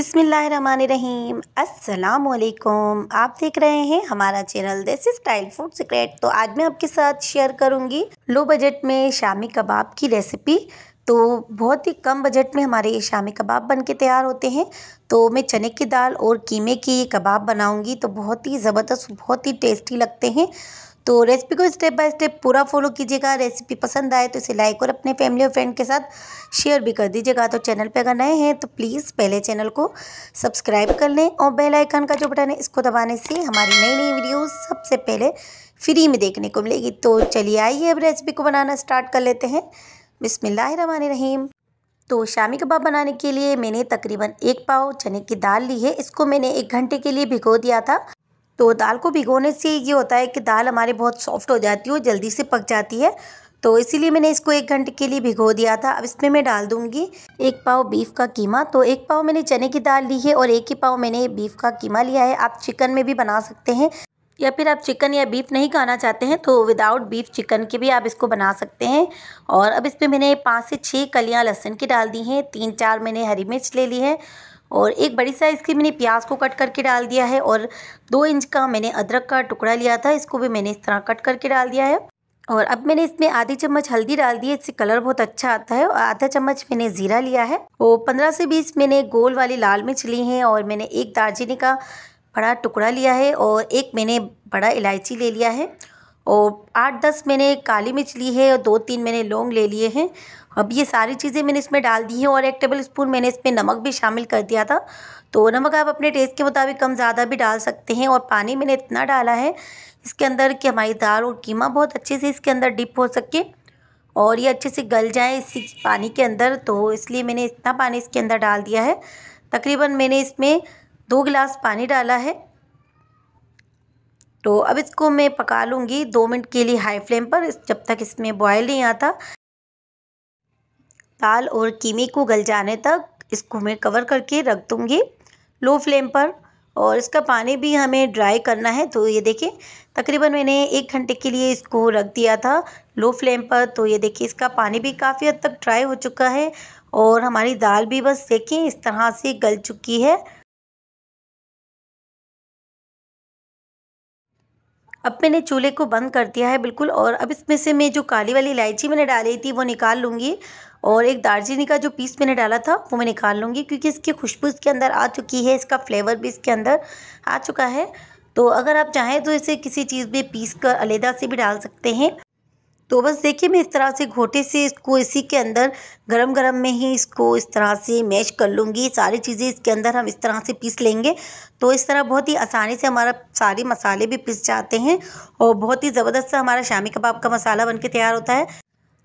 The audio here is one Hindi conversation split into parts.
बिसमीम असलकुम आप देख रहे हैं हमारा channel this is style food secret तो आज मैं आपके साथ शेयर करूंगी लो बजट में शामी कबाब की रेसिपी तो बहुत ही कम बजट में हमारे ये शामी कबाब बन के तैयार होते हैं तो मैं चने की दाल और कीमे की कबाब बनाऊंगी तो बहुत ही ज़बरदस्त बहुत ही टेस्टी लगते हैं तो रेसिपी को स्टेप बाय स्टेप पूरा फॉलो कीजिएगा रेसिपी पसंद आए तो इसे लाइक और अपने फैमिली और फ्रेंड के साथ शेयर भी कर दीजिएगा तो चैनल पे अगर नए हैं तो प्लीज़ पहले चैनल को सब्सक्राइब कर लें और बेल आइकन का जो बटन है इसको दबाने से हमारी नई नई वीडियोस सबसे पहले फ्री में देखने को मिलेगी तो चलिए आइए अब रेसिपी को बनाना स्टार्ट कर लेते हैं रहीम तो शामी कबाब बनाने के लिए मैंने तकरीबन एक पाव चने की दाल ली है इसको मैंने एक घंटे के लिए भिगो दिया था तो दाल को भिगोने से ये होता है कि दाल हमारी बहुत सॉफ्ट हो जाती है और जल्दी से पक जाती है तो इसीलिए मैंने इसको एक घंटे के लिए भिगो दिया था अब इसमें मैं डाल दूंगी एक पाव बीफ का कीमा तो एक पाव मैंने चने की दाल ली है और एक ही पाव मैंने बीफ का कीमा लिया है आप चिकन में भी बना सकते हैं या फिर आप चिकन या बीफ नहीं खाना चाहते हैं तो विदाउट बीफ चिकन के भी आप इसको बना सकते हैं और अब इसमें मैंने पाँच से छः कलियाँ लहसुन की डाल दी हैं तीन चार मैंने हरी मिर्च ले ली है और एक बड़ी साइज़ की मैंने प्याज को कट करके डाल दिया है और दो इंच का मैंने अदरक का टुकड़ा लिया था इसको भी मैंने इस तरह कट करके डाल दिया है और अब मैंने इसमें आधी चम्मच हल्दी डाल दी है इससे कलर बहुत अच्छा आता है और आधा चम्मच मैंने ज़ीरा लिया है और पंद्रह से बीस मैंने गोल वाली लाल मिर्च ली है और मैंने एक दालचीनी का बड़ा टुकड़ा लिया है और एक मैंने बड़ा इलायची ले लिया है और आठ दस मैंने काली मिर्च ली है और दो तीन मैंने लौंग ले लिए हैं अब ये सारी चीज़ें मैंने इसमें डाल दी हैं और एक टेबल स्पून मैंने इसमें नमक भी शामिल कर दिया था तो नमक आप अपने टेस्ट के मुताबिक कम ज़्यादा भी डाल सकते हैं और पानी मैंने इतना डाला है इसके अंदर कि हमारी दाल और कीमा बहुत अच्छे से इसके अंदर डिप हो सके और ये अच्छे से गल जाए इसी पानी के अंदर तो इसलिए मैंने इतना पानी इसके अंदर डाल दिया है तकरीबन मैंने इसमें दो गिलास पानी डाला है तो अब इसको मैं पका लूँगी दो मिनट के लिए हाई फ्लेम पर जब तक इसमें बॉयल नहीं आता दाल और कीमे को गल जाने तक इसको मैं कवर करके रख दूँगी लो फ्लेम पर और इसका पानी भी हमें ड्राई करना है तो ये देखिए तकरीबन मैंने एक घंटे के लिए इसको रख दिया था लो फ्लेम पर तो ये देखिए इसका पानी भी काफ़ी हद तक ड्राई हो चुका है और हमारी दाल भी बस देखें इस तरह से गल चुकी है अब मैंने चूल्हे को बंद कर दिया है बिल्कुल और अब इसमें से मैं जो काली वाली इलायची मैंने डाली थी वो निकाल लूँगी और एक दालचीनी का जो पीस मैंने डाला था वो मैं निकाल लूँगी क्योंकि इसकी खुशबू इसके अंदर आ चुकी है इसका फ्लेवर भी इसके अंदर आ चुका है तो अगर आप चाहें तो इसे किसी चीज़ में पीस कर अलहदा से भी डाल सकते हैं तो बस देखिए मैं इस तरह से घोटे से इसको इसी के अंदर गरम गरम में ही इसको इस तरह से मैश कर लूँगी सारी चीज़ें इसके अंदर हम इस तरह से पीस लेंगे तो इस तरह बहुत ही आसानी से हमारा सारे मसाले भी पीस जाते हैं और बहुत ही ज़बरदस्त हमारा शामी कबाब का मसाला बनके तैयार होता है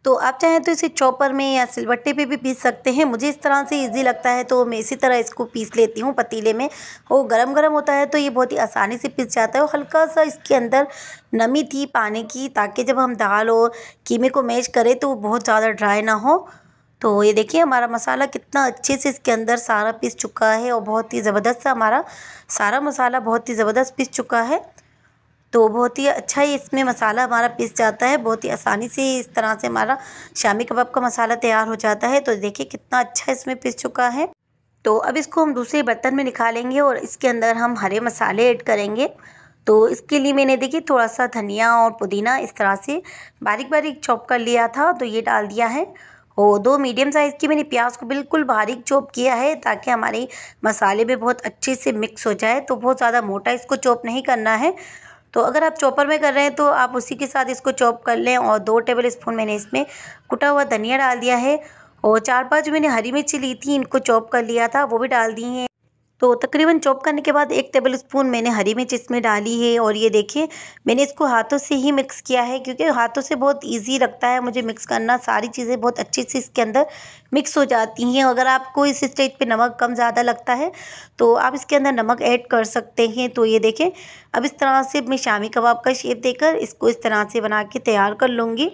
तो आप चाहें तो इसे चॉपर में या सिलबट्टे पे भी पीस सकते हैं मुझे इस तरह से इजी लगता है तो मैं इसी तरह इसको पीस लेती हूँ पतीले में वो गरम गरम होता है तो ये बहुत ही आसानी से पीस जाता है और हल्का सा इसके अंदर नमी थी पानी की ताकि जब हम दाल और कीमे को मैश करें तो वो बहुत ज़्यादा ड्राई ना हो तो ये देखिए हमारा मसाला कितना अच्छे से इसके अंदर सारा पीस चुका है और बहुत ही ज़बरदस्त सा हमारा सारा मसाला बहुत ही ज़बरदस्त पीस चुका है तो बहुत ही अच्छा ही इसमें मसाला हमारा पिस जाता है बहुत ही आसानी से इस तरह से हमारा शामी कबाब का मसाला तैयार हो जाता है तो देखिए कितना अच्छा इसमें पिस चुका है तो अब इसको हम दूसरे बर्तन में निकालेंगे और इसके अंदर हम हरे मसाले ऐड करेंगे तो इसके लिए मैंने देखिए थोड़ा सा धनिया और पुदीना इस तरह से बारीक बारीक चॉप कर लिया था तो ये डाल दिया है और दो मीडियम साइज़ की मैंने प्याज को बिल्कुल बारीक चॉप किया है ताकि हमारे मसाले भी बहुत अच्छे से मिक्स हो जाए तो बहुत ज़्यादा मोटा इसको चॉप नहीं करना है तो अगर आप चॉपर में कर रहे हैं तो आप उसी के साथ इसको चॉप कर लें और दो टेबल स्पून मैंने इसमें कुटा हुआ धनिया डाल दिया है और चार पाँच मैंने हरी मिर्ची ली थी इनको चॉप कर लिया था वो भी डाल दी हैं तो तकरीबन चॉप करने के बाद एक टेबल स्पून मैंने हरी मिर्च इसमें डाली है और ये देखिए मैंने इसको हाथों से ही मिक्स किया है क्योंकि हाथों से बहुत इजी लगता है मुझे मिक्स करना सारी चीज़ें बहुत अच्छे से इसके अंदर मिक्स हो जाती हैं अगर आपको इस स्टेज पे नमक कम ज़्यादा लगता है तो आप इसके अंदर नमक ऐड कर सकते हैं तो ये देखें अब इस तरह से मैं शामी कबाब का शेप देकर इसको इस तरह से बना के तैयार कर लूँगी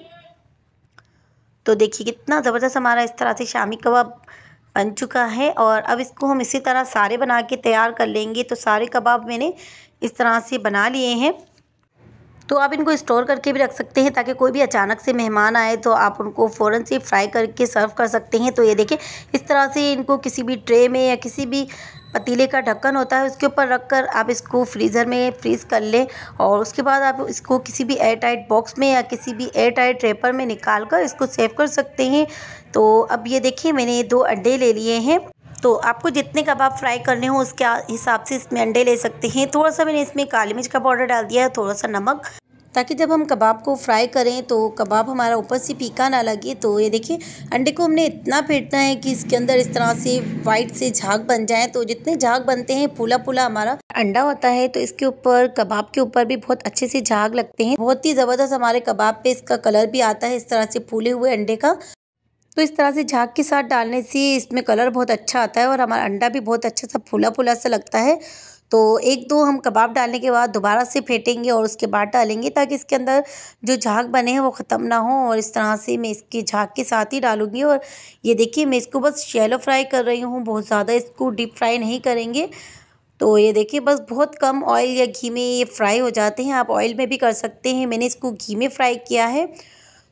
तो देखिए कितना ज़बरदस्त हमारा इस तरह से शामी कबाब बन चुका है और अब इसको हम इसी तरह सारे बना के तैयार कर लेंगे तो सारे कबाब मैंने इस तरह से बना लिए हैं तो आप इनको स्टोर करके भी रख सकते हैं ताकि कोई भी अचानक से मेहमान आए तो आप उनको फ़ौरन से फ्राई करके सर्व कर सकते हैं तो ये देखें इस तरह से इनको किसी भी ट्रे में या किसी भी पतीले का ढक्कन होता है उसके ऊपर रख कर आप इसको फ्रीज़र में फ्रीज़ कर लें और उसके बाद आप इसको किसी भी एयर टाइट बॉक्स में या किसी भी एयर टाइट रेपर में निकाल कर इसको सेव कर सकते हैं तो अब ये देखिए मैंने दो अंडे ले लिए हैं तो आपको जितने कबाब फ्राई करने हो उसके हिसाब से इसमें अंडे ले सकते हैं थोड़ा सा मैंने इसमें काली मिर्च का पाउडर डाल दिया है थोड़ा सा नमक ताकि जब हम कबाब को फ्राई करें तो कबाब हमारा ऊपर से पीका ना लगे तो ये देखिए अंडे को हमने इतना फेंटना है कि इसके अंदर इस तरह से वाइट से झाग बन जाए तो जितने झाग बनते हैं फूला फूला हमारा अंडा होता है तो इसके ऊपर कबाब के ऊपर भी बहुत अच्छे से झाग लगते हैं बहुत ही ज़बरदस्त हमारे कबाब पे इसका कलर भी आता है इस तरह से फूले हुए अंडे का तो इस तरह से झाग के साथ डालने से इसमें कलर बहुत अच्छा आता है और हमारा अंडा भी बहुत अच्छा सा फूला फूला सा लगता है तो एक दो हम कबाब डालने के बाद दोबारा से फेंटेंगे और उसके बाद डालेंगे ताकि इसके अंदर जो झाग बने हैं वो ख़त्म ना हो और इस तरह से मैं इसके झाग के साथ ही डालूंगी और ये देखिए मैं इसको बस शैलो फ्राई कर रही हूँ बहुत ज़्यादा इसको डीप फ्राई नहीं करेंगे तो ये देखिए बस बहुत कम ऑयल या घी में ये फ्राई हो जाते हैं आप ऑयल में भी कर सकते हैं मैंने इसको घी में फ्राई किया है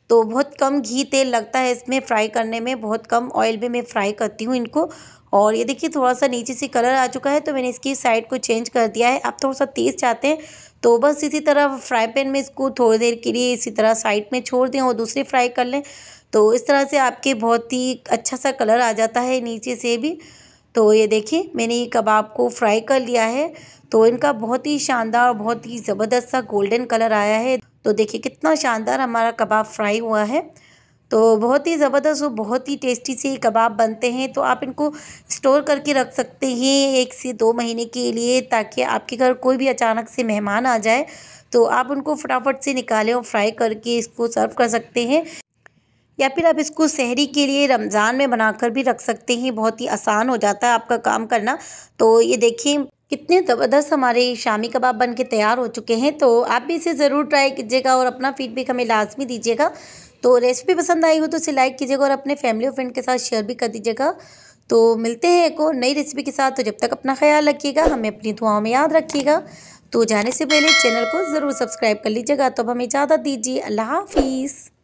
तो बहुत कम घी तेल लगता है इसमें फ्राई करने में बहुत कम ऑयल में मैं फ्राई करती हूँ इनको और ये देखिए थोड़ा सा नीचे से कलर आ चुका है तो मैंने इसकी साइड को चेंज कर दिया है आप थोड़ा सा तेज़ चाहते हैं तो बस इसी तरह फ्राई पैन में इसको थोड़ी देर के लिए इसी तरह साइड में छोड़ दें और दूसरी फ्राई कर लें तो इस तरह से आपके बहुत ही अच्छा सा कलर आ जाता है नीचे से भी तो ये देखिए मैंने ये कबाब को फ्राई कर लिया है तो इनका बहुत ही शानदार और बहुत ही ज़बरदस्त सा गोल्डन कलर आया है तो देखिए कितना शानदार हमारा कबाब फ्राई हुआ है तो बहुत ही ज़बरदस्त और बहुत ही टेस्टी से कबाब बनते हैं तो आप इनको स्टोर करके रख सकते हैं एक से दो महीने के लिए ताकि आपके घर कोई भी अचानक से मेहमान आ जाए तो आप उनको फटाफट से निकालें और फ्राई करके इसको सर्व कर सकते हैं या फिर आप इसको शहरी के लिए रमज़ान में बनाकर भी रख सकते हैं बहुत ही आसान हो जाता है आपका काम करना तो ये देखिए कितने ज़बरदस्त हमारे शामी कबाब बन के तैयार हो चुके हैं तो आप भी इसे ज़रूर ट्राई कीजिएगा और अपना फीडबैक हमें लाजमी दीजिएगा तो रेसिपी पसंद आई हो तो इसे लाइक कीजिएगा और अपने फैमिली और फ्रेंड के साथ शेयर भी कर दीजिएगा तो मिलते हैं एक और नई रेसिपी के साथ तो जब तक अपना ख्याल रखिएगा हमें अपनी दुआओं में याद रखिएगा तो जाने से पहले चैनल को ज़रूर सब्सक्राइब कर लीजिएगा तो अब हमें इजाज़त दीजिए अल्लाह हाफिज़